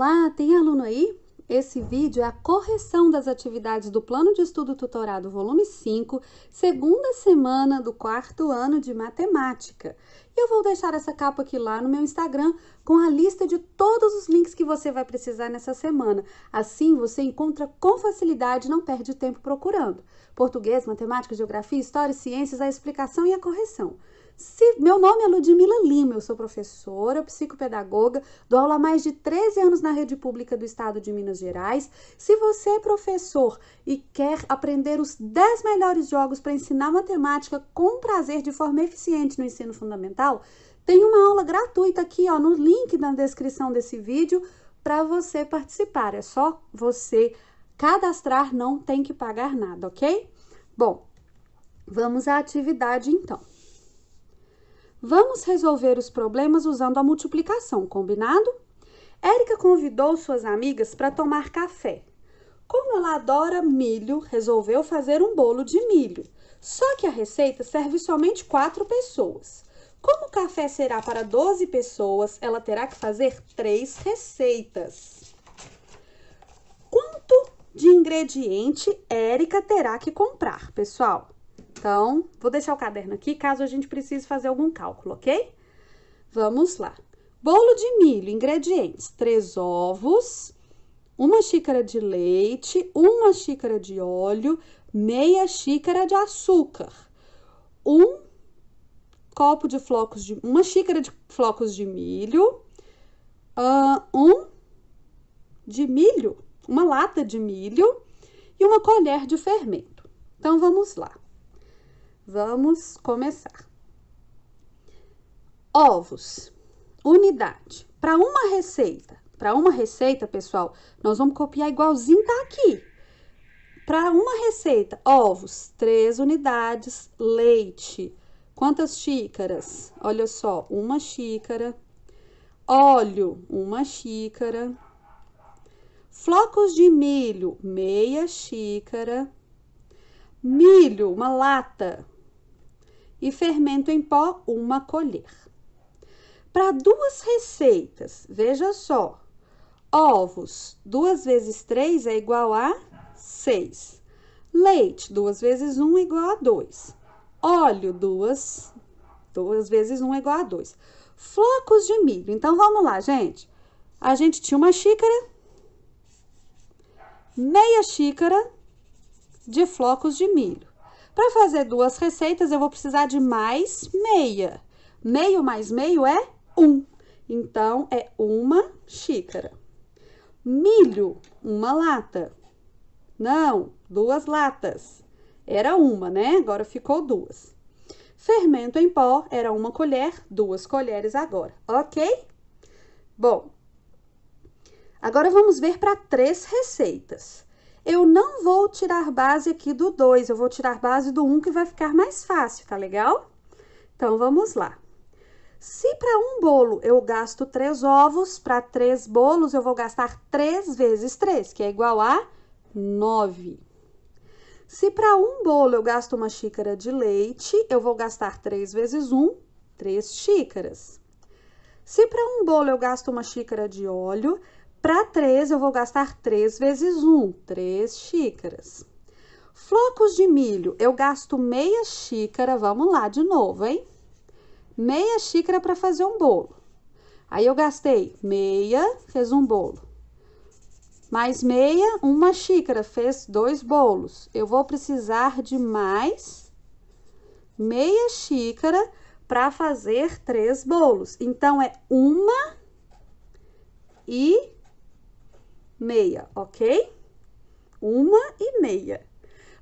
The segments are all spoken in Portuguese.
Olá, tem aluno aí? Esse vídeo é a correção das atividades do Plano de Estudo Tutorado, volume 5, segunda semana do quarto ano de matemática. Eu vou deixar essa capa aqui lá no meu Instagram com a lista de todos os links que você vai precisar nessa semana. Assim você encontra com facilidade, não perde tempo procurando. Português, matemática, geografia, história e ciências, a explicação e a correção. Se, meu nome é Ludmila Lima, eu sou professora, psicopedagoga, dou aula há mais de 13 anos na rede pública do estado de Minas Gerais. Se você é professor e quer aprender os 10 melhores jogos para ensinar matemática com prazer de forma eficiente no ensino fundamental, tem uma aula gratuita aqui ó, no link na descrição desse vídeo para você participar. É só você cadastrar, não tem que pagar nada, ok? Bom, vamos à atividade então. Vamos resolver os problemas usando a multiplicação, combinado? Érica convidou suas amigas para tomar café. Como ela adora milho, resolveu fazer um bolo de milho. Só que a receita serve somente quatro pessoas. Como o café será para 12 pessoas, ela terá que fazer três receitas. Quanto de ingrediente Érica terá que comprar, pessoal? Então, vou deixar o caderno aqui caso a gente precise fazer algum cálculo, ok? Vamos lá. Bolo de milho, ingredientes: três ovos, uma xícara de leite, uma xícara de óleo, meia xícara de açúcar, um copo de flocos de uma xícara de flocos de milho, uh, um de milho, uma lata de milho e uma colher de fermento. Então vamos lá. Vamos começar. Ovos. Unidade. Para uma receita, para uma receita, pessoal, nós vamos copiar igualzinho tá aqui. Para uma receita, ovos, três unidades, leite, Quantas xícaras? Olha só, uma xícara. Óleo, uma xícara. Flocos de milho, meia xícara. Milho, uma lata. E fermento em pó, uma colher. Para duas receitas, veja só. Ovos, duas vezes três é igual a seis. Leite, duas vezes um é igual a dois óleo, duas. Duas vezes um é igual a dois. Flocos de milho. Então, vamos lá, gente. A gente tinha uma xícara, meia xícara de flocos de milho. Para fazer duas receitas, eu vou precisar de mais meia. Meio mais meio é um. Então, é uma xícara. Milho, uma lata. Não, duas latas. Era uma, né? Agora ficou duas. Fermento em pó era uma colher, duas colheres agora, ok? Bom, agora vamos ver para três receitas. Eu não vou tirar base aqui do 2, eu vou tirar base do 1 um, que vai ficar mais fácil, tá legal? Então, vamos lá. Se para um bolo eu gasto três ovos, para três bolos eu vou gastar três vezes três, que é igual a 9. Se para um bolo eu gasto uma xícara de leite, eu vou gastar 3 vezes 1, 3 xícaras. Se para um bolo eu gasto uma xícara de óleo, para 3 eu vou gastar 3 vezes 1, 3 xícaras. Flocos de milho, eu gasto meia xícara, vamos lá de novo, hein? Meia xícara para fazer um bolo. Aí eu gastei meia, fez um bolo. Mais meia, uma xícara, fez dois bolos. Eu vou precisar de mais meia xícara para fazer três bolos. Então, é uma e meia, ok? Uma e meia.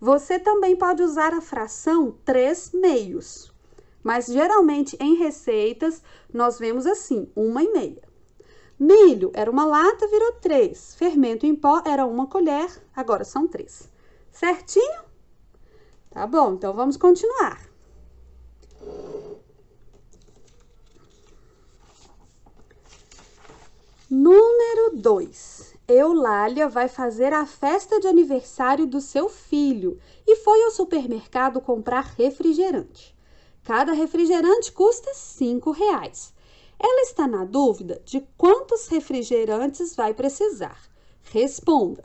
Você também pode usar a fração três meios, mas geralmente em receitas nós vemos assim, uma e meia. Milho era uma lata, virou três. Fermento em pó era uma colher, agora são três. Certinho? Tá bom, então vamos continuar. Número 2. Eulália vai fazer a festa de aniversário do seu filho e foi ao supermercado comprar refrigerante. Cada refrigerante custa cinco reais. Ela está na dúvida de quantos refrigerantes vai precisar. Responda: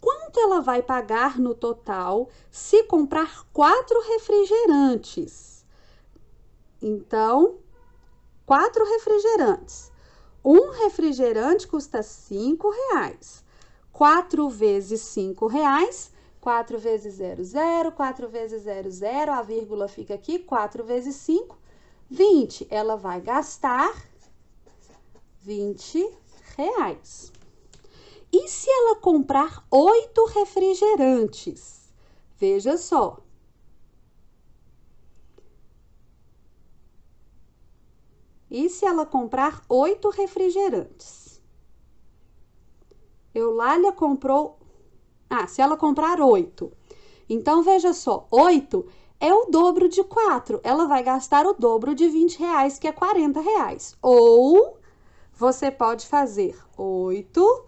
quanto ela vai pagar no total se comprar quatro refrigerantes? Então, quatro refrigerantes. Um refrigerante custa cinco reais. Quatro vezes cinco reais 4 vezes zero zero, 4 vezes zero zero. a vírgula fica aqui, 4 vezes 5, 20, ela vai gastar 20 reais. E se ela comprar oito refrigerantes? Veja só. E se ela comprar oito refrigerantes? Eulália comprou. Ah, se ela comprar oito. Então, veja só: oito é o dobro de 4. Ela vai gastar o dobro de 20 reais, que é 40 reais. Ou você pode fazer 8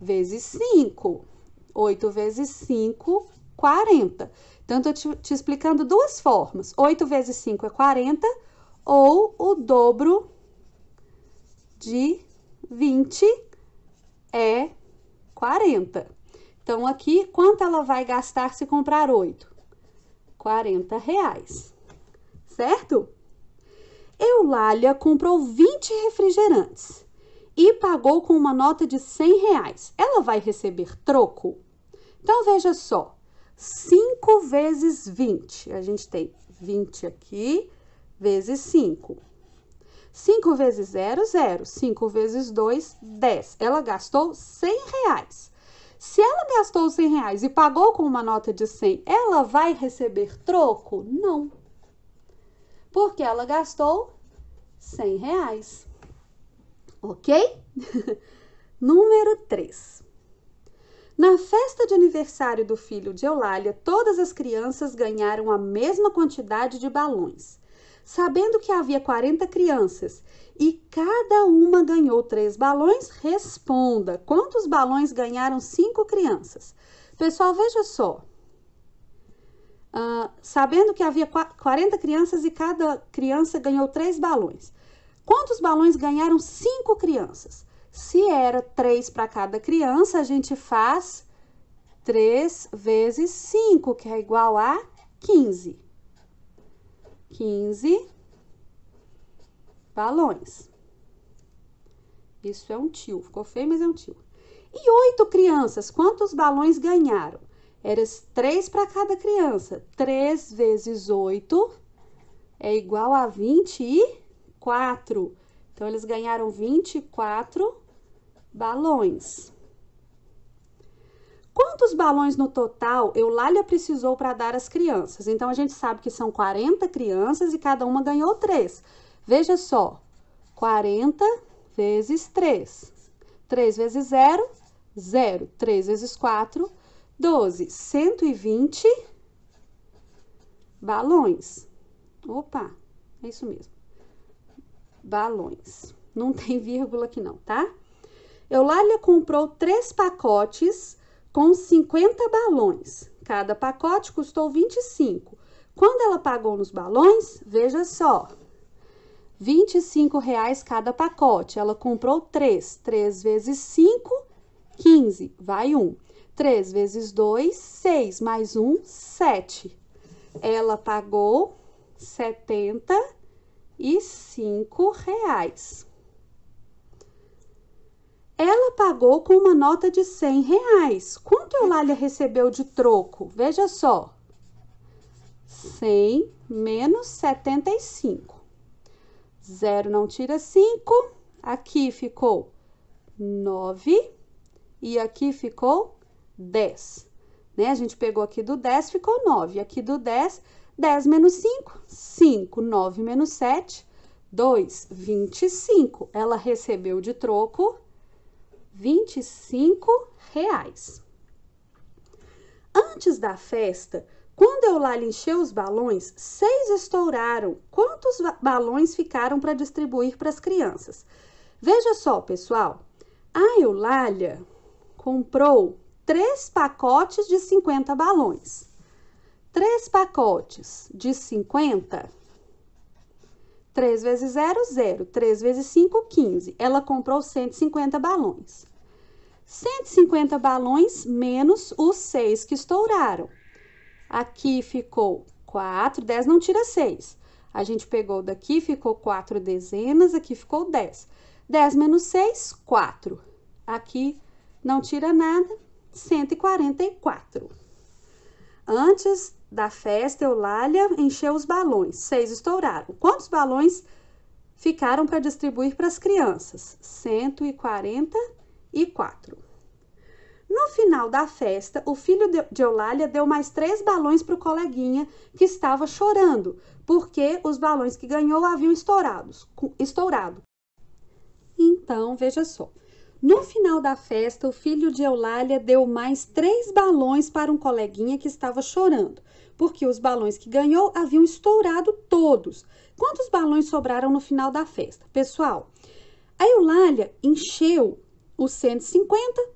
vezes 5. 8 vezes 5, 40. Então, estou te, te, explicando duas formas. 8 vezes 5 é 40, ou o dobro de 20 é 40. Então, aqui, quanto ela vai gastar se comprar 8? 40 reais, certo? Eulália comprou 20 refrigerantes e pagou com uma nota de 100 reais. Ela vai receber troco? Então, veja só, 5 vezes 20. A gente tem 20 aqui, vezes 5. 5 vezes 0, 0. 5 vezes 2, 10. Ela gastou 100 reais. Se ela gastou 100 reais e pagou com uma nota de 100, ela vai receber troco? Não. Porque ela gastou 100 reais. Ok? Número 3. Na festa de aniversário do filho de Eulália, todas as crianças ganharam a mesma quantidade de balões. Sabendo que havia 40 crianças e cada uma ganhou três balões, responda quantos balões ganharam cinco crianças. Pessoal, veja só. Uh, sabendo que havia 40 crianças e cada criança ganhou três balões. Quantos balões ganharam cinco crianças? Se era três para cada criança, a gente faz 3 vezes 5, que é igual a 15. 15 balões. Isso é um tio, ficou feio, mas é um tio. E oito crianças, quantos balões ganharam? Eram três para cada criança. Três vezes oito é igual a 24. Então, eles ganharam 24 balões. Quantos balões no total Eulália precisou para dar às crianças? Então, a gente sabe que são 40 crianças e cada uma ganhou três. Veja só, 40 vezes 3. 3 vezes 0, 0. 3 vezes 4, 12. 120 balões. Opa, é isso mesmo. Balões. Não tem vírgula aqui não, tá? Eulália comprou três pacotes com 50 balões. Cada pacote custou 25. Quando ela pagou nos balões, veja só, R$ 25,00 cada pacote. Ela comprou três. Três vezes cinco, 15. Vai um. Três vezes dois, seis. Mais um, sete. Ela pagou R$ 75,00. Ela pagou com uma nota de 100 reais. Quanto Eulália recebeu de troco? Veja só. 100 menos 75. 0 não tira 5, aqui ficou 9 e aqui ficou 10. Né? A gente pegou aqui do 10, ficou 9. Aqui do 10, 10 menos 5, 5. 9 menos 7, 2. 25. Ela recebeu de troco 25 reais. Antes da festa, quando Eulália encheu os balões, seis estouraram. Quantos balões ficaram para distribuir para as crianças? Veja só, pessoal. A Eulália comprou três pacotes de 50 balões. Três pacotes de 50. 3 vezes 0, 0. 3 vezes 5, 15. Ela comprou 150 balões. 150 balões menos os seis que estouraram. Aqui ficou 4, 10 não tira 6. A gente pegou daqui, ficou 4 dezenas, aqui ficou 10. 10 menos 6, 4. Aqui não tira nada, 144. Antes da festa, Eulália encheu os balões. 6 estouraram. Quantos balões ficaram para distribuir para as crianças? 144. No final da festa, o filho de Eulália deu mais três balões para o coleguinha que estava chorando, porque os balões que ganhou haviam estourados, estourado. Então, veja só. No final da festa, o filho de Eulália deu mais três balões para um coleguinha que estava chorando, porque os balões que ganhou haviam estourado todos. Quantos balões sobraram no final da festa? Pessoal, a Eulália encheu os 150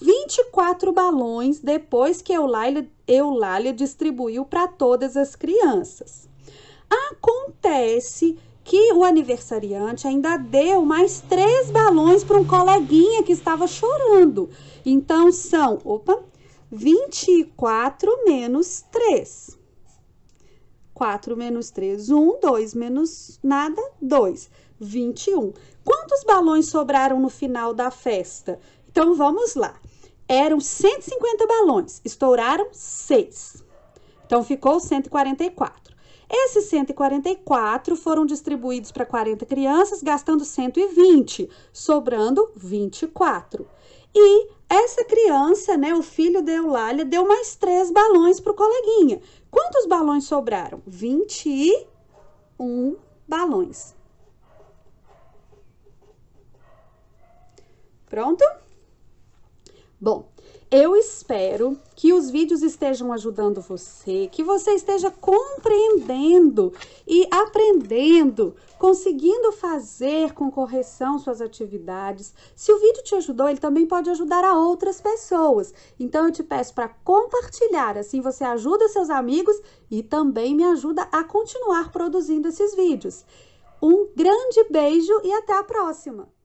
24 balões depois que Eulália, Eulália distribuiu para todas as crianças. Acontece que o aniversariante ainda deu mais três balões para um coleguinha que estava chorando. Então são, opa, 24 menos 3. 4 menos 3, 1, 2 menos nada, 2, 21. Quantos balões sobraram no final da festa? Então vamos lá. Eram 150 balões, estouraram 6. Então ficou 144. Esses 144 foram distribuídos para 40 crianças, gastando 120, sobrando 24. E essa criança, né, o filho da Eulália, deu mais três balões para o coleguinha. Quantos balões sobraram? 21 balões. Pronto? Bom, eu espero que os vídeos estejam ajudando você, que você esteja compreendendo e aprendendo, conseguindo fazer com correção suas atividades. Se o vídeo te ajudou, ele também pode ajudar a outras pessoas. Então eu te peço para compartilhar, assim você ajuda seus amigos e também me ajuda a continuar produzindo esses vídeos. Um grande beijo e até a próxima!